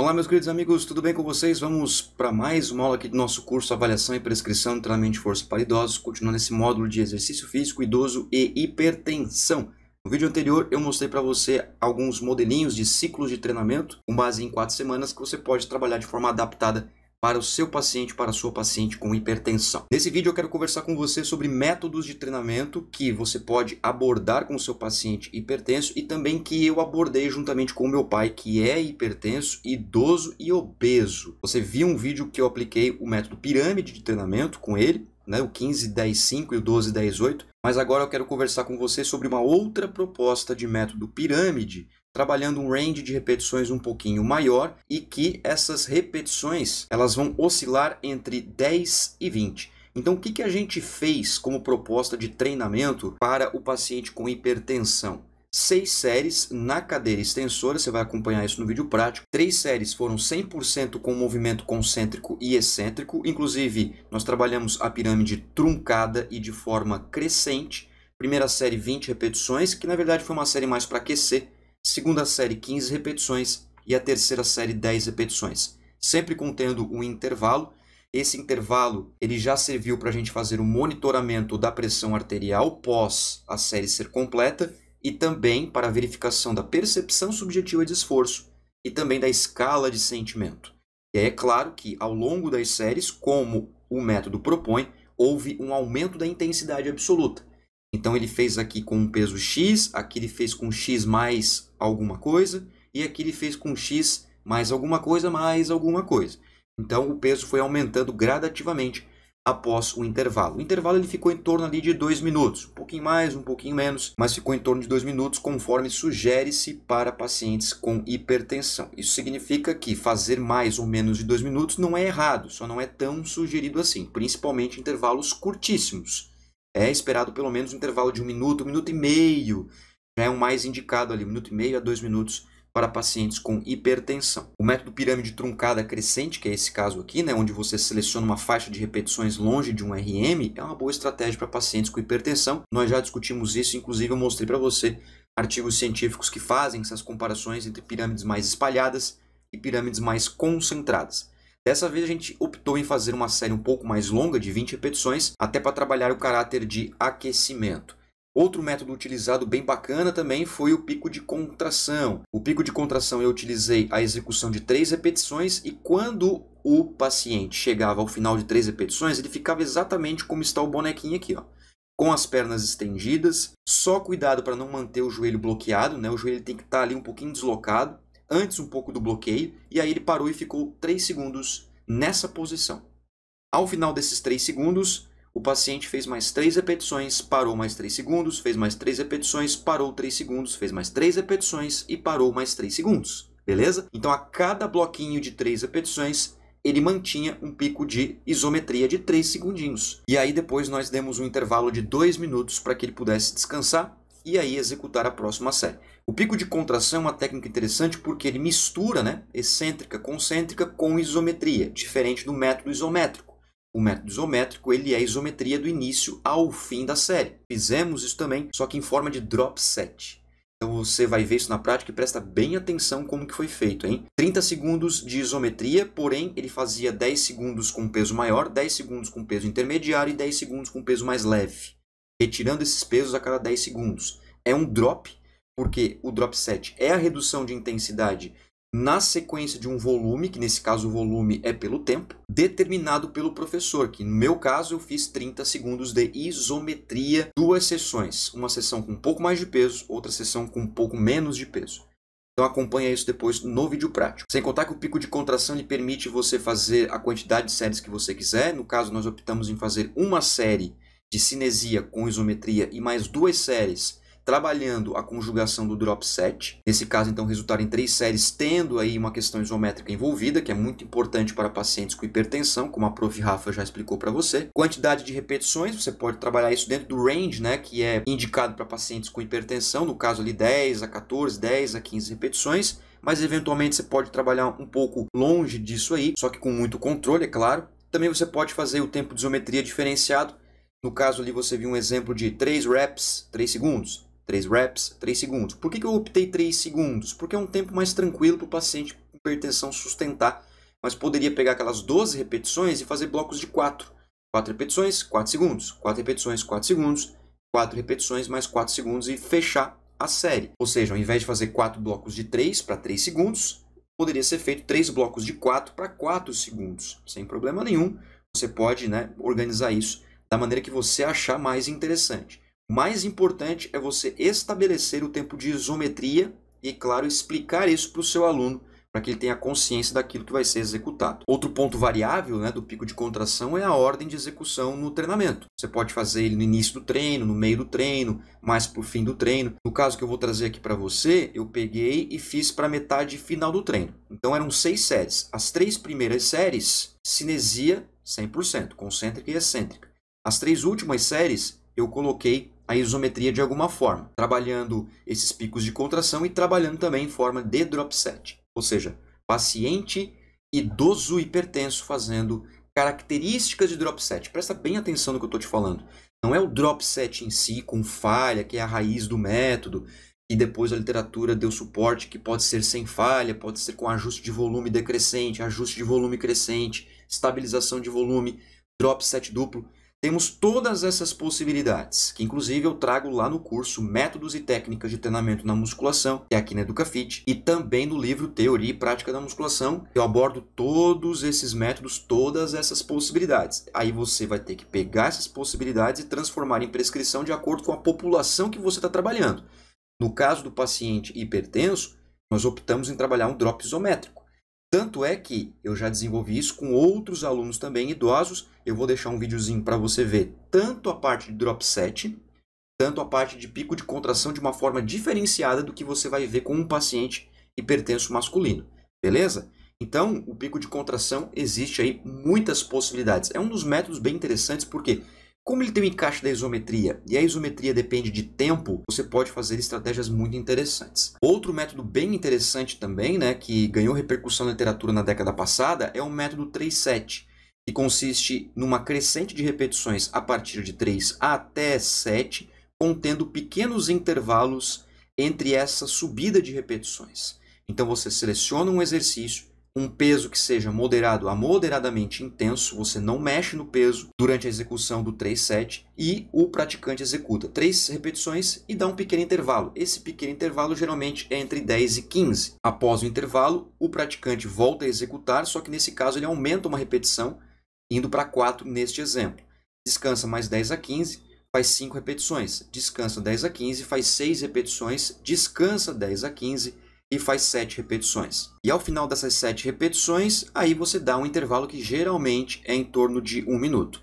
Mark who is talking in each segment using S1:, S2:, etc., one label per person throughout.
S1: Olá, meus queridos amigos, tudo bem com vocês? Vamos para mais uma aula aqui do nosso curso Avaliação e Prescrição de Treinamento de Força para Idosos, continuando esse módulo de exercício físico, idoso e hipertensão. No vídeo anterior, eu mostrei para você alguns modelinhos de ciclos de treinamento com base em quatro semanas que você pode trabalhar de forma adaptada para o seu paciente, para a sua paciente com hipertensão. Nesse vídeo eu quero conversar com você sobre métodos de treinamento que você pode abordar com o seu paciente hipertenso e também que eu abordei juntamente com o meu pai, que é hipertenso, idoso e obeso. Você viu um vídeo que eu apliquei o método pirâmide de treinamento com ele, né, o 15, 10, 5 e o 12, 10, 8. Mas agora eu quero conversar com você sobre uma outra proposta de método pirâmide trabalhando um range de repetições um pouquinho maior e que essas repetições elas vão oscilar entre 10 e 20. Então, o que, que a gente fez como proposta de treinamento para o paciente com hipertensão? Seis séries na cadeira extensora, você vai acompanhar isso no vídeo prático. Três séries foram 100% com movimento concêntrico e excêntrico, inclusive nós trabalhamos a pirâmide truncada e de forma crescente. Primeira série 20 repetições, que na verdade foi uma série mais para aquecer, segunda série 15 repetições e a terceira série 10 repetições, sempre contendo um intervalo. Esse intervalo ele já serviu para a gente fazer o monitoramento da pressão arterial pós a série ser completa e também para a verificação da percepção subjetiva de esforço e também da escala de sentimento. E é claro que ao longo das séries, como o método propõe, houve um aumento da intensidade absoluta. Então ele fez aqui com um peso X, aqui ele fez com X mais alguma coisa, e aqui ele fez com X mais alguma coisa, mais alguma coisa. Então o peso foi aumentando gradativamente após o intervalo. O intervalo ele ficou em torno ali de 2 minutos, um pouquinho mais, um pouquinho menos, mas ficou em torno de 2 minutos conforme sugere-se para pacientes com hipertensão. Isso significa que fazer mais ou menos de 2 minutos não é errado, só não é tão sugerido assim, principalmente intervalos curtíssimos é esperado pelo menos um intervalo de um minuto, um minuto e meio, já é o mais indicado ali, um minuto e meio a dois minutos para pacientes com hipertensão. O método pirâmide truncada crescente, que é esse caso aqui, né, onde você seleciona uma faixa de repetições longe de um RM, é uma boa estratégia para pacientes com hipertensão. Nós já discutimos isso, inclusive eu mostrei para você artigos científicos que fazem essas comparações entre pirâmides mais espalhadas e pirâmides mais concentradas. Dessa vez a gente optou em fazer uma série um pouco mais longa, de 20 repetições, até para trabalhar o caráter de aquecimento. Outro método utilizado bem bacana também foi o pico de contração. O pico de contração eu utilizei a execução de três repetições e quando o paciente chegava ao final de três repetições, ele ficava exatamente como está o bonequinho aqui, ó. Com as pernas estendidas, só cuidado para não manter o joelho bloqueado, né? O joelho tem que estar tá ali um pouquinho deslocado antes um pouco do bloqueio, e aí ele parou e ficou 3 segundos nessa posição. Ao final desses 3 segundos, o paciente fez mais 3 repetições, parou mais 3 segundos, fez mais 3 repetições, parou 3 segundos, fez mais 3 repetições e parou mais 3 segundos. Beleza? Então, a cada bloquinho de 3 repetições, ele mantinha um pico de isometria de 3 segundinhos. E aí depois nós demos um intervalo de 2 minutos para que ele pudesse descansar e aí executar a próxima série. O pico de contração é uma técnica interessante porque ele mistura né, excêntrica, concêntrica com isometria, diferente do método isométrico. O método isométrico ele é a isometria do início ao fim da série. Fizemos isso também, só que em forma de drop set. Então você vai ver isso na prática e presta bem atenção como que foi feito, hein? 30 segundos de isometria, porém ele fazia 10 segundos com peso maior, 10 segundos com peso intermediário e 10 segundos com peso mais leve retirando esses pesos a cada 10 segundos. É um drop, porque o drop set é a redução de intensidade na sequência de um volume, que nesse caso o volume é pelo tempo, determinado pelo professor, que no meu caso eu fiz 30 segundos de isometria, duas sessões, uma sessão com um pouco mais de peso, outra sessão com um pouco menos de peso. Então acompanha isso depois no vídeo prático. Sem contar que o pico de contração lhe permite você fazer a quantidade de séries que você quiser, no caso nós optamos em fazer uma série de cinesia com isometria e mais duas séries trabalhando a conjugação do drop set. Nesse caso, então, resultar em três séries tendo aí uma questão isométrica envolvida, que é muito importante para pacientes com hipertensão, como a prof. Rafa já explicou para você. Quantidade de repetições, você pode trabalhar isso dentro do range, né, que é indicado para pacientes com hipertensão, no caso ali 10 a 14, 10 a 15 repetições mas eventualmente você pode trabalhar um pouco longe disso aí, só que com muito controle, é claro. Também você pode fazer o tempo de isometria diferenciado, no caso ali você viu um exemplo de 3 reps, 3 segundos. 3 reps, 3 segundos. Por que, eu optei 3 segundos? Porque é um tempo mais tranquilo para o paciente com hipertensão sustentar. Mas poderia pegar aquelas 12 repetições e fazer blocos de 4. 4 repetições, 4 segundos. 4 repetições, 4 segundos. 4 repetições mais 4 segundos e fechar a série. Ou seja, ao invés de fazer 4 blocos de 3 para 3 segundos, poderia ser feito 3 blocos de 4 para 4 segundos, sem problema nenhum. Você pode né, organizar isso da maneira que você achar mais interessante. Mais importante é você estabelecer o tempo de isometria e, claro, explicar isso para o seu aluno para que ele tenha consciência daquilo que vai ser executado. Outro ponto variável né, do pico de contração é a ordem de execução no treinamento. Você pode fazer ele no início do treino, no meio do treino, mais para o fim do treino. No caso que eu vou trazer aqui para você, eu peguei e fiz para metade final do treino. Então eram seis séries. As três primeiras séries, cinesia 100%, concêntrica e excêntrica. As três últimas séries eu coloquei a isometria de alguma forma, trabalhando esses picos de contração e trabalhando também em forma de drop set, ou seja, paciente idoso hipertenso fazendo características de drop set. Presta bem atenção no que eu estou te falando. Não é o drop set em si com falha, que é a raiz do método, e depois a literatura deu suporte que pode ser sem falha, pode ser com ajuste de volume decrescente, ajuste de volume crescente, estabilização de volume, drop set duplo. Temos todas essas possibilidades, que inclusive eu trago lá no curso Métodos e Técnicas de Treinamento na Musculação, que é aqui na EducaFit, e também no livro Teoria e Prática da Musculação, eu abordo todos esses métodos, todas essas possibilidades. Aí você vai ter que pegar essas possibilidades e transformar em prescrição de acordo com a população que você está trabalhando. No caso do paciente hipertenso, nós optamos em trabalhar um drop isométrico. Tanto é que eu já desenvolvi isso com outros alunos também idosos. Eu vou deixar um videozinho para você ver tanto a parte de drop set, tanto a parte de pico de contração de uma forma diferenciada do que você vai ver com um paciente hipertenso masculino. Beleza? Então, o pico de contração existe aí muitas possibilidades. É um dos métodos bem interessantes porque como ele tem o um encaixe da isometria e a isometria depende de tempo, você pode fazer estratégias muito interessantes. Outro método bem interessante também, né, que ganhou repercussão na literatura na década passada, é o método 3-7, que consiste numa crescente de repetições a partir de 3 até 7, contendo pequenos intervalos entre essa subida de repetições. Então você seleciona um exercício, um peso que seja moderado a moderadamente intenso, você não mexe no peso durante a execução do 3 7 e o praticante executa 3 repetições e dá um pequeno intervalo. Esse pequeno intervalo geralmente é entre 10 e 15. Após o intervalo, o praticante volta a executar, só que nesse caso ele aumenta uma repetição, indo para 4 neste exemplo. Descansa mais 10 a 15, faz 5 repetições. Descansa 10 a 15, faz 6 repetições, descansa 10 a 15 e faz 7 repetições. E ao final dessas 7 repetições, aí você dá um intervalo que geralmente é em torno de 1 minuto.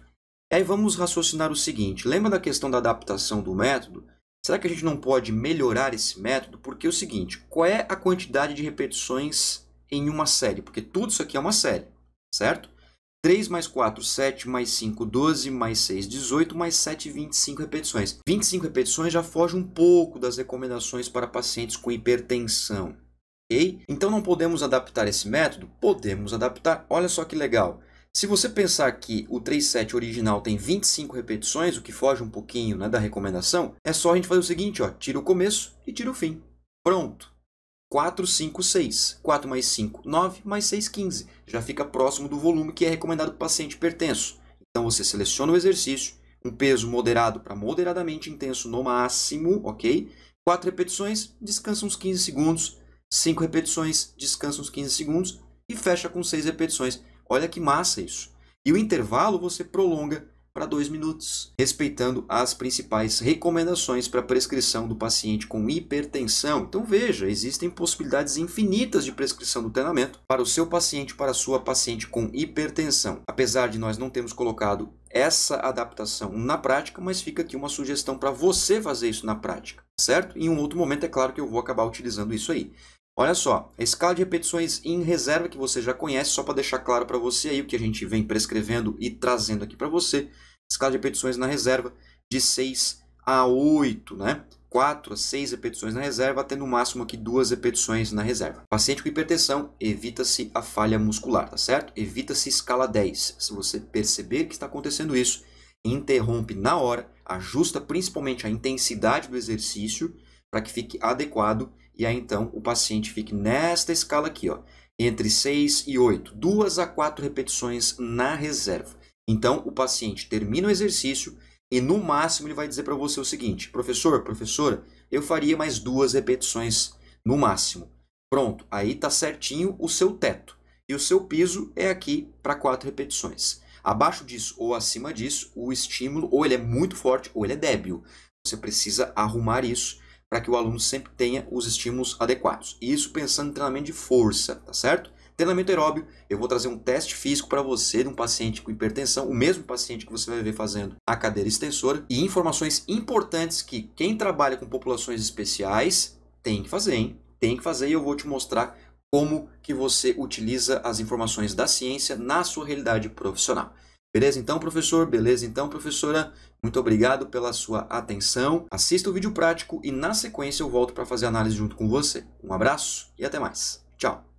S1: E aí vamos raciocinar o seguinte, lembra da questão da adaptação do método? Será que a gente não pode melhorar esse método? Porque é o seguinte, qual é a quantidade de repetições em uma série? Porque tudo isso aqui é uma série, certo? 3 mais 4, 7, mais 5, 12, mais 6, 18, mais 7, 25 repetições. 25 repetições já foge um pouco das recomendações para pacientes com hipertensão. Okay? Então não podemos adaptar esse método? Podemos adaptar. Olha só que legal. Se você pensar que o 37 original tem 25 repetições, o que foge um pouquinho né, da recomendação, é só a gente fazer o seguinte, ó, tira o começo e tira o fim. Pronto. 4, 5, 6. 4 mais 5, 9, mais 6, 15. Já fica próximo do volume que é recomendado para o paciente hipertenso. Então você seleciona o exercício, um peso moderado para moderadamente intenso no máximo, ok? 4 repetições, descansa uns 15 segundos. 5 repetições, descansa uns 15 segundos. E fecha com 6 repetições. Olha que massa isso. E o intervalo você prolonga para 2 minutos, respeitando as principais recomendações para prescrição do paciente com hipertensão. Então veja, existem possibilidades infinitas de prescrição do treinamento para o seu paciente, para a sua paciente com hipertensão. Apesar de nós não termos colocado essa adaptação na prática, mas fica aqui uma sugestão para você fazer isso na prática, certo? Em um outro momento é claro que eu vou acabar utilizando isso aí. Olha só, a escala de repetições em reserva que você já conhece, só para deixar claro para você aí o que a gente vem prescrevendo e trazendo aqui para você. Escala de repetições na reserva de 6 a 8, né? 4 a 6 repetições na reserva, até no máximo aqui duas repetições na reserva. Paciente com hipertensão, evita-se a falha muscular, tá certo? Evita-se escala 10. Se você perceber que está acontecendo isso, interrompe na hora, ajusta principalmente a intensidade do exercício para que fique adequado e aí então o paciente fique nesta escala aqui, ó, entre 6 e 8, duas a quatro repetições na reserva. Então o paciente termina o exercício e no máximo ele vai dizer para você o seguinte: "Professor, professora, eu faria mais duas repetições no máximo". Pronto, aí tá certinho o seu teto. E o seu piso é aqui para quatro repetições. Abaixo disso ou acima disso, o estímulo ou ele é muito forte ou ele é débil. Você precisa arrumar isso para que o aluno sempre tenha os estímulos adequados. E isso pensando em treinamento de força, tá certo? Treinamento aeróbio, eu vou trazer um teste físico para você de um paciente com hipertensão, o mesmo paciente que você vai ver fazendo a cadeira extensora, e informações importantes que quem trabalha com populações especiais tem que fazer, hein? Tem que fazer e eu vou te mostrar como que você utiliza as informações da ciência na sua realidade profissional. Beleza então, professor? Beleza então, professora? Muito obrigado pela sua atenção. Assista o vídeo prático e na sequência eu volto para fazer análise junto com você. Um abraço e até mais. Tchau!